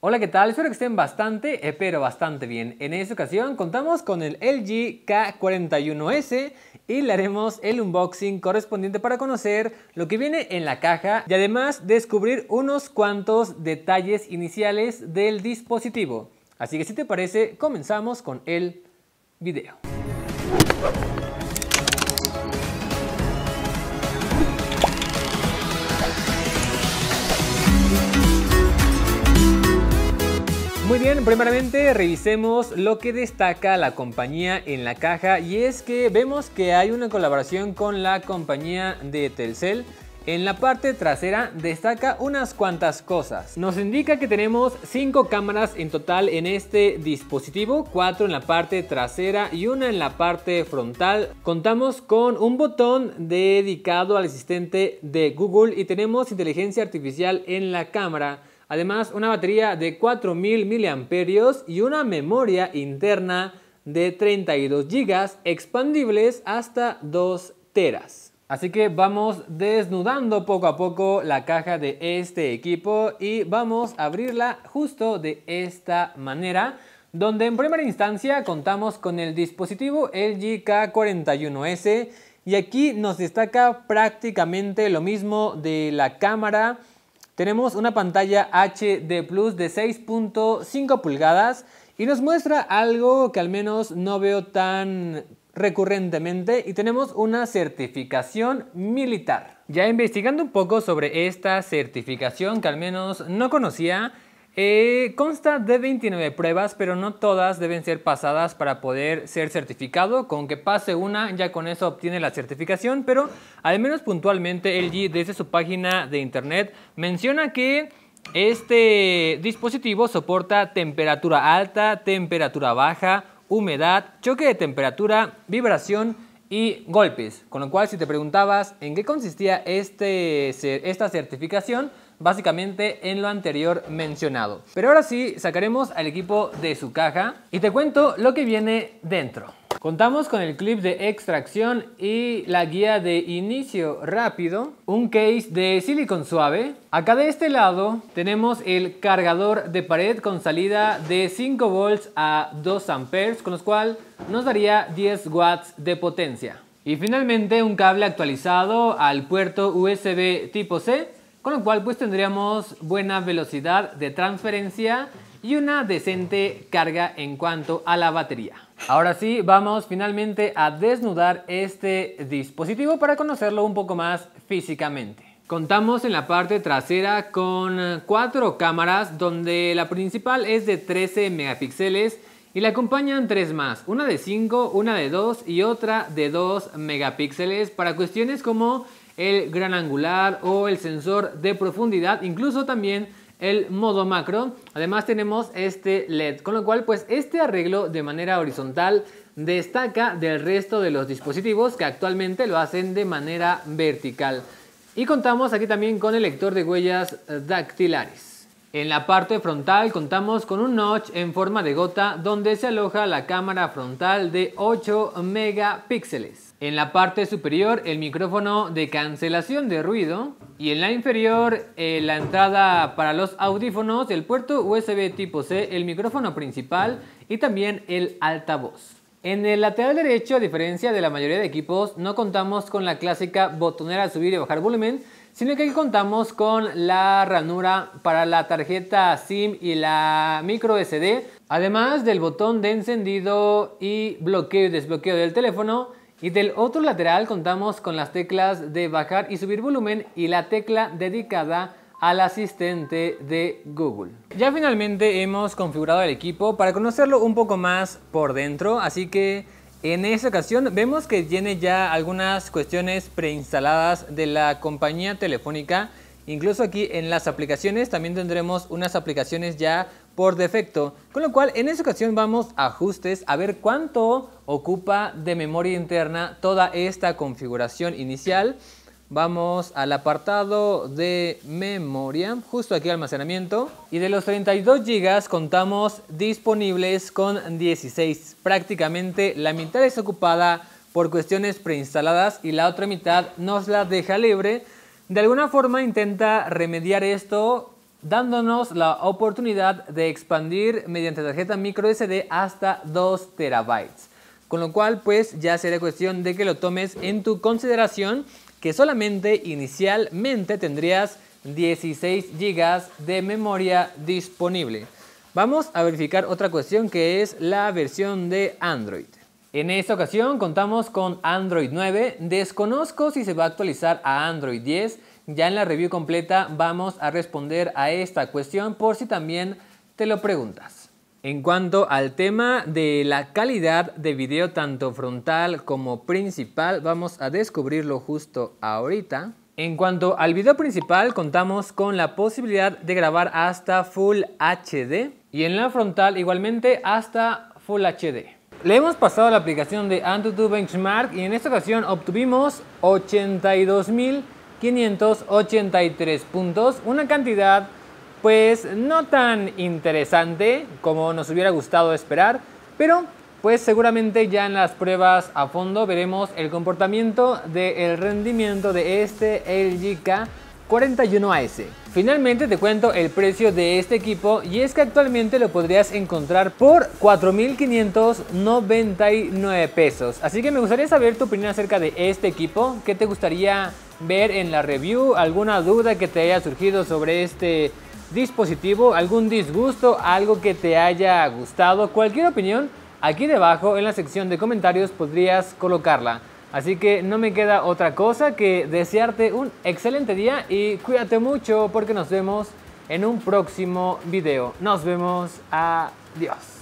Hola, ¿qué tal? Espero que estén bastante, eh, pero bastante bien. En esta ocasión contamos con el LG K41S y le haremos el unboxing correspondiente para conocer lo que viene en la caja y además descubrir unos cuantos detalles iniciales del dispositivo. Así que si te parece, comenzamos con el video. Muy bien, primeramente revisemos lo que destaca la compañía en la caja y es que vemos que hay una colaboración con la compañía de Telcel en la parte trasera destaca unas cuantas cosas. Nos indica que tenemos 5 cámaras en total en este dispositivo, 4 en la parte trasera y una en la parte frontal. Contamos con un botón dedicado al asistente de Google y tenemos inteligencia artificial en la cámara Además, una batería de 4000 mAh y una memoria interna de 32 GB expandibles hasta 2 teras. Así que vamos desnudando poco a poco la caja de este equipo y vamos a abrirla justo de esta manera donde en primera instancia contamos con el dispositivo LG K41S y aquí nos destaca prácticamente lo mismo de la cámara tenemos una pantalla HD Plus de 6.5 pulgadas y nos muestra algo que al menos no veo tan recurrentemente y tenemos una certificación militar. Ya investigando un poco sobre esta certificación que al menos no conocía, eh, consta de 29 pruebas, pero no todas deben ser pasadas para poder ser certificado. Con que pase una, ya con eso obtiene la certificación, pero al menos puntualmente LG desde su página de internet menciona que este dispositivo soporta temperatura alta, temperatura baja, humedad, choque de temperatura, vibración y golpes. Con lo cual, si te preguntabas en qué consistía este esta certificación, básicamente en lo anterior mencionado. Pero ahora sí, sacaremos al equipo de su caja y te cuento lo que viene dentro. Contamos con el clip de extracción y la guía de inicio rápido, un case de silicon suave. Acá de este lado tenemos el cargador de pared con salida de 5 volts a 2 amperes, con lo cual nos daría 10 watts de potencia. Y finalmente un cable actualizado al puerto USB tipo C con lo cual pues tendríamos buena velocidad de transferencia y una decente carga en cuanto a la batería. Ahora sí, vamos finalmente a desnudar este dispositivo para conocerlo un poco más físicamente. Contamos en la parte trasera con cuatro cámaras donde la principal es de 13 megapíxeles y le acompañan tres más, una de 5, una de 2 y otra de 2 megapíxeles para cuestiones como el gran angular o el sensor de profundidad, incluso también el modo macro. Además tenemos este LED, con lo cual pues este arreglo de manera horizontal destaca del resto de los dispositivos que actualmente lo hacen de manera vertical. Y contamos aquí también con el lector de huellas dactilares. En la parte frontal contamos con un notch en forma de gota donde se aloja la cámara frontal de 8 megapíxeles. En la parte superior el micrófono de cancelación de ruido y en la inferior eh, la entrada para los audífonos, el puerto USB tipo C, el micrófono principal y también el altavoz. En el lateral derecho, a diferencia de la mayoría de equipos, no contamos con la clásica botonera de subir y bajar volumen, sino que aquí contamos con la ranura para la tarjeta SIM y la micro SD, además del botón de encendido y bloqueo y desbloqueo del teléfono, y del otro lateral contamos con las teclas de bajar y subir volumen y la tecla dedicada al asistente de Google. Ya finalmente hemos configurado el equipo para conocerlo un poco más por dentro, así que en esta ocasión vemos que tiene ya algunas cuestiones preinstaladas de la compañía telefónica. Incluso aquí en las aplicaciones también tendremos unas aplicaciones ya por defecto. Con lo cual en esta ocasión vamos a ajustes a ver cuánto ocupa de memoria interna toda esta configuración inicial Vamos al apartado de memoria, justo aquí almacenamiento. Y de los 32 GB contamos disponibles con 16. Prácticamente la mitad es ocupada por cuestiones preinstaladas y la otra mitad nos la deja libre. De alguna forma intenta remediar esto dándonos la oportunidad de expandir mediante tarjeta micro SD hasta 2 terabytes. Con lo cual, pues ya será cuestión de que lo tomes en tu consideración que solamente inicialmente tendrías 16 GB de memoria disponible. Vamos a verificar otra cuestión que es la versión de Android. En esta ocasión contamos con Android 9, desconozco si se va a actualizar a Android 10, ya en la review completa vamos a responder a esta cuestión por si también te lo preguntas. En cuanto al tema de la calidad de video tanto frontal como principal, vamos a descubrirlo justo ahorita. En cuanto al video principal, contamos con la posibilidad de grabar hasta Full HD y en la frontal igualmente hasta Full HD. Le hemos pasado la aplicación de AnTuTu Benchmark y en esta ocasión obtuvimos 82.583 puntos, una cantidad pues no tan interesante como nos hubiera gustado esperar, pero pues seguramente ya en las pruebas a fondo veremos el comportamiento del rendimiento de este LG 41AS. Finalmente te cuento el precio de este equipo y es que actualmente lo podrías encontrar por 4.599 pesos. Así que me gustaría saber tu opinión acerca de este equipo, qué te gustaría ver en la review, alguna duda que te haya surgido sobre este dispositivo, algún disgusto, algo que te haya gustado, cualquier opinión, aquí debajo en la sección de comentarios podrías colocarla. Así que no me queda otra cosa que desearte un excelente día y cuídate mucho porque nos vemos en un próximo video. Nos vemos, adiós.